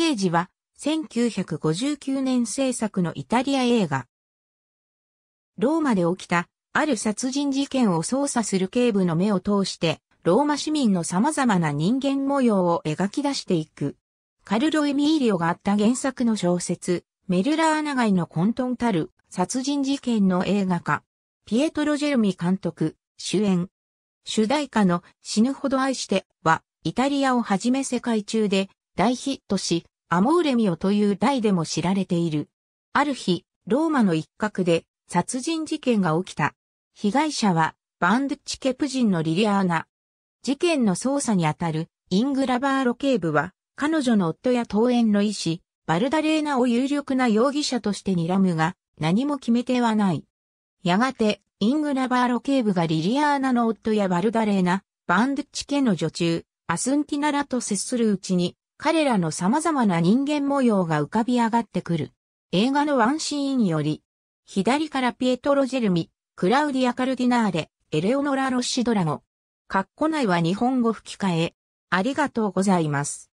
刑事は、1959年制作のイタリア映画。ローマで起きた、ある殺人事件を捜査する警部の目を通して、ローマ市民の様々な人間模様を描き出していく。カルロ・エミーリオがあった原作の小説、メルラーナ街の混沌たる殺人事件の映画化。ピエトロ・ジェルミ監督、主演。主題歌の死ぬほど愛しては、イタリアをはじめ世界中で大ヒットし、アモーレミオという題でも知られている。ある日、ローマの一角で殺人事件が起きた。被害者はバンドチケプ人のリリアーナ。事件の捜査にあたるイングラバーロ警部は彼女の夫や登園の医師、バルダレーナを有力な容疑者として睨むが何も決めてはない。やがてイングラバーロ警部がリリアーナの夫やバルダレーナ、バンドチケの女中、アスンティナラと接するうちに彼らの様々な人間模様が浮かび上がってくる。映画のワンシーンより、左からピエトロ・ジェルミ、クラウディア・カルディナーレ、エレオノラ・ロッシドラゴ。カッコ内は日本語吹き替え。ありがとうございます。